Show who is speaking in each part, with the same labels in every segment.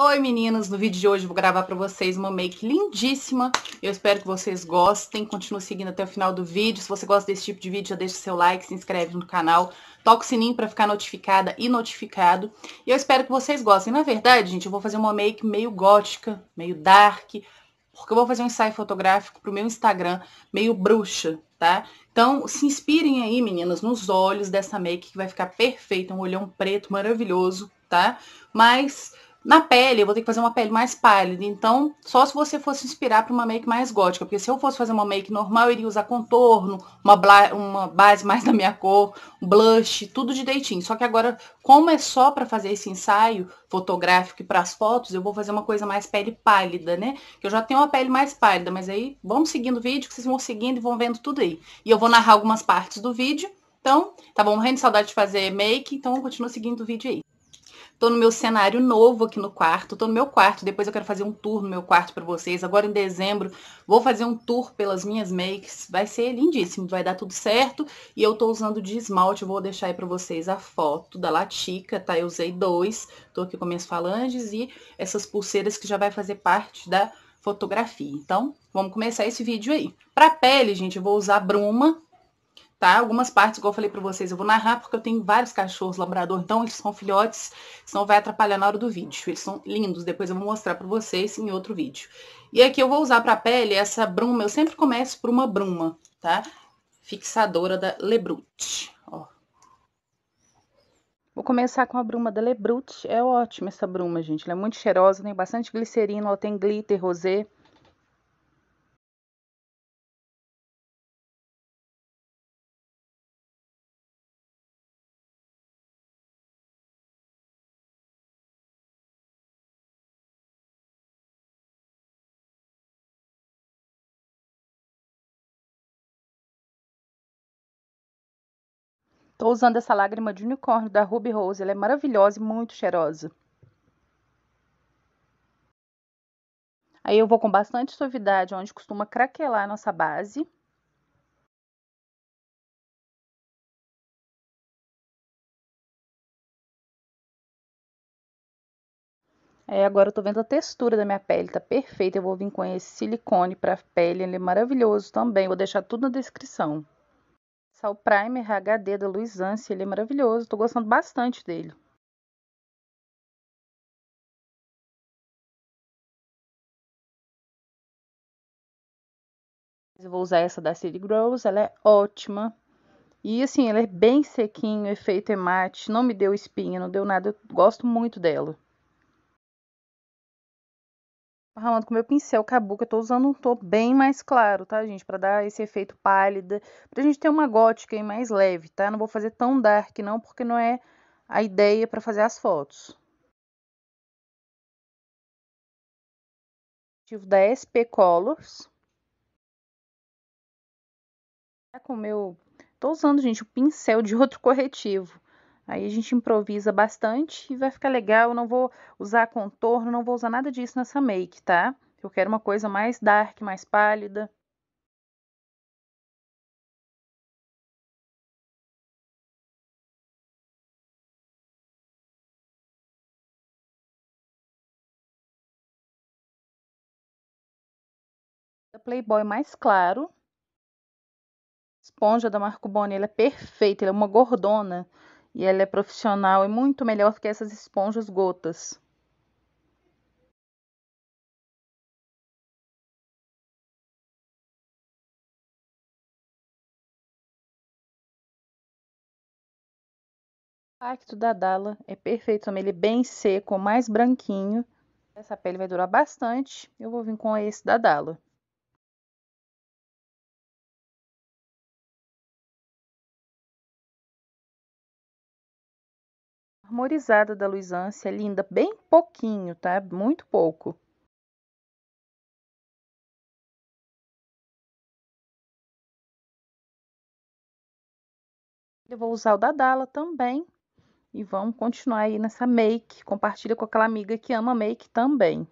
Speaker 1: Oi meninas, no vídeo de hoje vou gravar para vocês uma make lindíssima, eu espero que vocês gostem, continue seguindo até o final do vídeo, se você gosta desse tipo de vídeo já deixa seu like, se inscreve no canal, toca o sininho para ficar notificada e notificado, e eu espero que vocês gostem, na verdade gente, eu vou fazer uma make meio gótica, meio dark, porque eu vou fazer um ensaio fotográfico pro meu Instagram, meio bruxa, tá? Então, se inspirem aí, meninas, nos olhos dessa make que vai ficar perfeita, um olhão preto maravilhoso, tá? Mas na pele, eu vou ter que fazer uma pele mais pálida. Então, só se você fosse inspirar para uma make mais gótica. Porque se eu fosse fazer uma make normal, eu iria usar contorno, uma, uma base mais da minha cor, blush, tudo direitinho. Só que agora, como é só para fazer esse ensaio fotográfico e para as fotos, eu vou fazer uma coisa mais pele pálida, né? Que eu já tenho uma pele mais pálida, mas aí vamos seguindo o vídeo, que vocês vão seguindo e vão vendo tudo aí. E eu vou narrar algumas partes do vídeo. Então, tá bom, morrendo de saudade de fazer make, então continua seguindo o vídeo aí. Tô no meu cenário novo aqui no quarto, tô no meu quarto. Depois eu quero fazer um tour no meu quarto para vocês. Agora em dezembro, vou fazer um tour pelas minhas makes. Vai ser lindíssimo, vai dar tudo certo. E eu tô usando de esmalte, vou deixar aí para vocês a foto da Latica, tá? Eu usei dois, tô aqui com minhas falanges e essas pulseiras que já vai fazer parte da fotografia. Então, vamos começar esse vídeo aí. Pra pele, gente, eu vou usar bruma, tá? Algumas partes, igual eu falei para vocês, eu vou narrar porque eu tenho vários cachorros labrador, então eles são filhotes, senão vai atrapalhar na hora do vídeo. Eles são lindos, depois eu vou mostrar para vocês em outro vídeo. E aqui eu vou usar para pele essa bruma, eu sempre começo por uma bruma, tá? Fixadora da Lebrut. ó. Vou começar com a bruma da Lebrut. é
Speaker 2: ótima essa bruma, gente, ela é muito cheirosa, tem bastante glicerina, ela tem glitter, rosé, Tô usando essa lágrima de unicórnio da Ruby Rose. Ela é maravilhosa e muito cheirosa.
Speaker 1: Aí eu vou com bastante suavidade,
Speaker 2: onde costuma craquelar a nossa base. Aí agora eu tô vendo a textura da minha pele, tá perfeita. Eu vou vir com esse silicone
Speaker 1: pra pele, ele é maravilhoso também. Vou deixar tudo na descrição. Esse o Primer
Speaker 2: HD da Luiz Ansi, ele é maravilhoso, estou gostando bastante dele. Eu vou usar essa da City Grows, ela é ótima. E
Speaker 1: assim, ela é bem sequinho, efeito é mate, não me deu espinha, não deu nada, eu gosto muito dela ralando com meu pincel cabuca, eu tô usando um tom bem mais claro, tá, gente? Pra dar esse efeito pálida, pra gente ter uma gótica aí mais leve, tá? Não vou fazer tão dark não, porque não é a ideia para fazer as fotos.
Speaker 2: da SP Colors. Tá com meu... Tô usando, gente,
Speaker 1: o pincel de outro corretivo. Aí a gente improvisa bastante e vai ficar legal. Eu não vou usar contorno, não vou usar nada disso nessa make, tá? Eu quero uma coisa mais dark,
Speaker 2: mais pálida. Playboy mais claro. Esponja da Marco Boni, ela é
Speaker 1: perfeita, ela é uma gordona e ela é profissional e muito melhor que essas esponjas
Speaker 2: gotas. O impacto da Dala é perfeito também, ele bem seco, mais branquinho. Essa pele vai durar bastante. Eu vou vir com esse da Dala. marmorizada da Luizância, linda, bem pouquinho, tá? Muito pouco. Eu vou usar o da Dala também. E vamos continuar aí nessa make. Compartilha com aquela amiga que ama make também.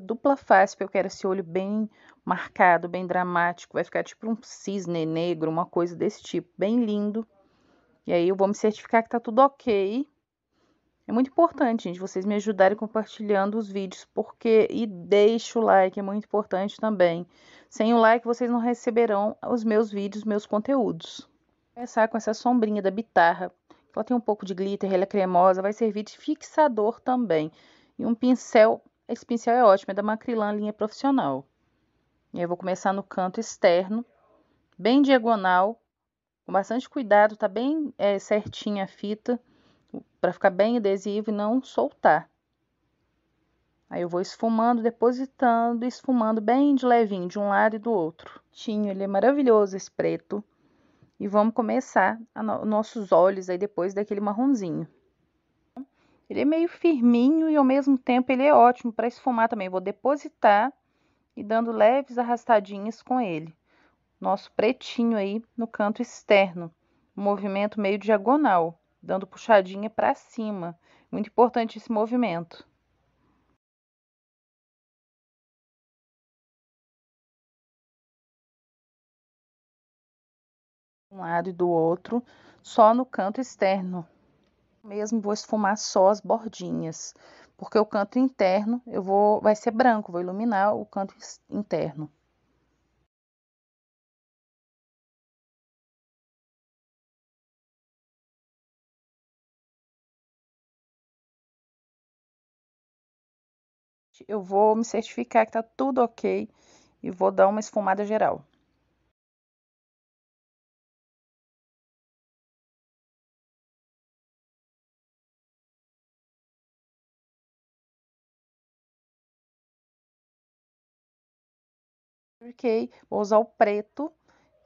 Speaker 2: dupla face, porque eu quero esse olho bem
Speaker 1: marcado, bem dramático, vai ficar tipo um cisne negro, uma coisa desse tipo, bem lindo. E aí eu vou me certificar que tá tudo ok. É muito importante, gente, vocês me ajudarem compartilhando os vídeos, porque e deixa o like, é muito importante também. Sem o like vocês não receberão os meus vídeos, meus conteúdos. Vou começar com essa sombrinha da Bitarra. Ela tem um pouco de glitter, ela é cremosa, vai servir de fixador também. E um pincel esse pincel é ótimo, é da Macrilan linha profissional. E eu vou começar no canto externo, bem diagonal, com bastante cuidado, tá bem é, certinha a fita, para ficar bem adesivo e não soltar. Aí eu vou esfumando, depositando, esfumando bem de levinho, de um lado e do outro. Tinho, ele é maravilhoso esse preto. E vamos começar no nossos olhos aí depois daquele marronzinho. Ele é meio firminho e ao mesmo tempo ele é ótimo para esfumar também. Vou depositar e dando leves arrastadinhas com ele. Nosso pretinho aí no canto externo, movimento meio diagonal, dando puxadinha para cima. Muito importante esse
Speaker 2: movimento. Um lado e do outro,
Speaker 1: só no canto externo mesmo vou esfumar só as bordinhas,
Speaker 2: porque o canto interno eu vou vai ser branco, vou iluminar o canto interno. Eu vou me certificar que tá tudo ok e vou dar uma esfumada geral. coloquei, vou usar o preto,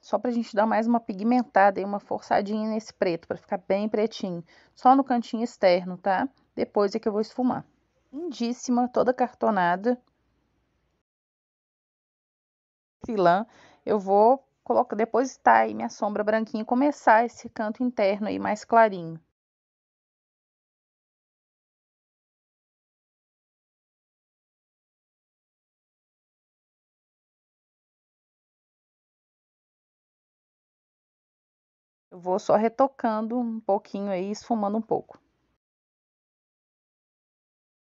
Speaker 2: só para a gente dar mais uma pigmentada e uma forçadinha
Speaker 1: nesse preto, para ficar bem pretinho. Só no cantinho externo, tá? Depois é que eu vou esfumar. Lindíssima, toda cartonada. Filã, eu vou colocar, depositar aí minha sombra branquinha, começar esse
Speaker 2: canto interno aí mais clarinho. Eu vou só retocando um pouquinho aí, esfumando um pouco.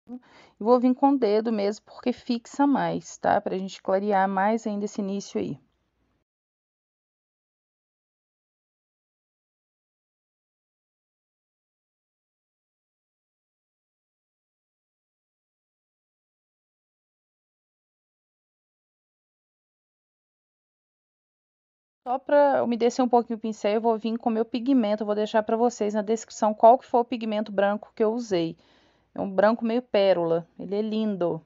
Speaker 1: E vou vir com o dedo mesmo, porque fixa mais, tá? Pra gente clarear mais
Speaker 2: ainda esse início aí. Só para umedecer um pouquinho o pincel, eu vou vir com o meu
Speaker 1: pigmento, eu vou deixar para vocês na descrição qual que foi o pigmento branco que eu usei. É um branco
Speaker 2: meio pérola, ele é lindo.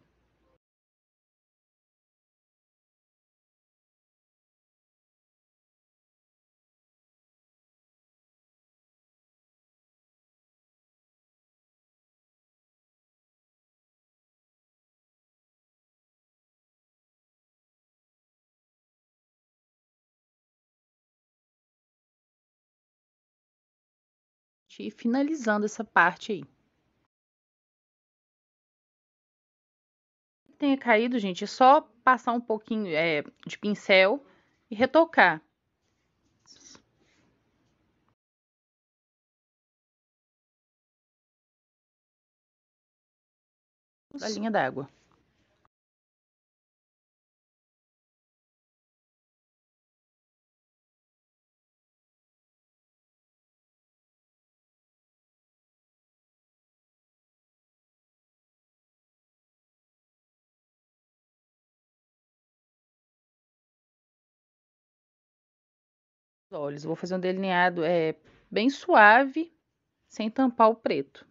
Speaker 2: e finalizando essa parte aí. Tenha caído, gente, é só passar um pouquinho é, de pincel e retocar. A linha d'água. olhos. Vou fazer um delineado é, bem suave, sem tampar o preto.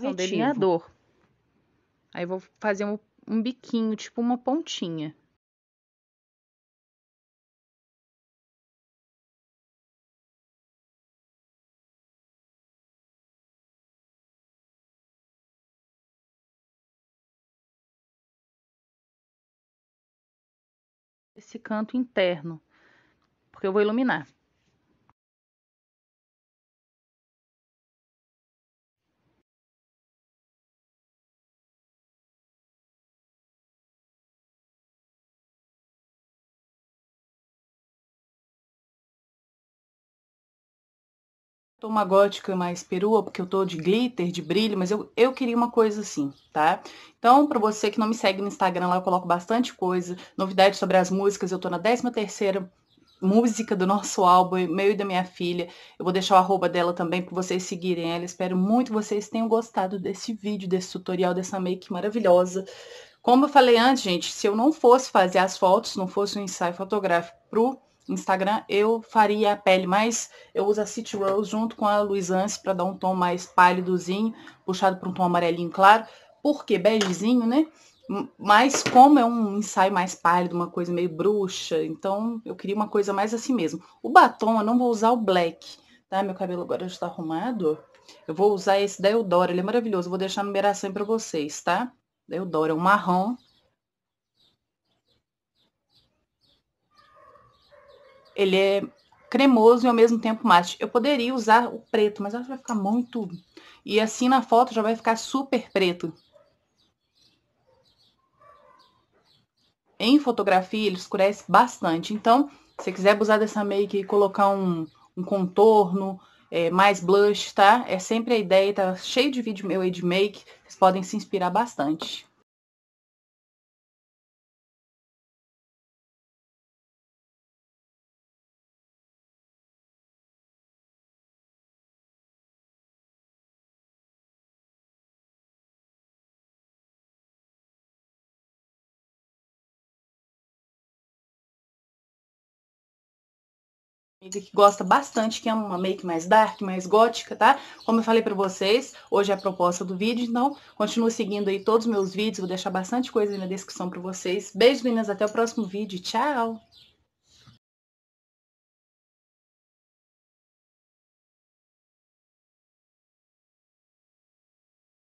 Speaker 2: corretivo. Um delineador. Aí vou fazer um, um biquinho, tipo uma pontinha. Esse canto interno, porque eu vou iluminar. tô uma gótica mais perua, porque eu tô de glitter, de brilho, mas eu, eu queria uma coisa assim, tá?
Speaker 1: Então, para você que não me segue no Instagram, lá eu coloco bastante coisa, novidades sobre as músicas, eu tô na 13 terceira música do nosso álbum, meu e da minha filha. Eu vou deixar o arroba dela também para vocês seguirem ela. Espero muito que vocês tenham gostado desse vídeo, desse tutorial, dessa make maravilhosa. Como eu falei antes, gente, se eu não fosse fazer as fotos, não fosse um ensaio fotográfico pro Instagram, eu faria a pele mais. Eu uso a City Rose junto com a Luisance para dar um tom mais pálidozinho, puxado para um tom amarelinho claro. Porque begezinho, né? Mas como é um ensaio mais pálido, uma coisa meio bruxa, então eu queria uma coisa mais assim mesmo. O batom, eu não vou usar o black, tá? Meu cabelo agora já está arrumado. Eu vou usar esse da Eudora, ele é maravilhoso. Eu vou deixar a numeração para vocês, tá? Da Eudora, é um marrom Ele é cremoso e ao mesmo tempo mate. Eu poderia usar o preto, mas acho que vai ficar muito... E assim na foto já vai ficar super preto. Em fotografia ele escurece bastante. Então, se você quiser usar dessa make e colocar um, um contorno, é, mais
Speaker 2: blush, tá? É sempre a ideia, tá cheio de vídeo meu aí de make. Vocês podem se inspirar bastante. amiga que gosta bastante, que é uma make mais dark, mais
Speaker 1: gótica, tá? Como eu falei para vocês, hoje é a proposta do vídeo, então continue seguindo aí todos os meus
Speaker 2: vídeos, vou deixar bastante coisa aí na descrição para vocês. Beijo, meninas, até o próximo vídeo, tchau!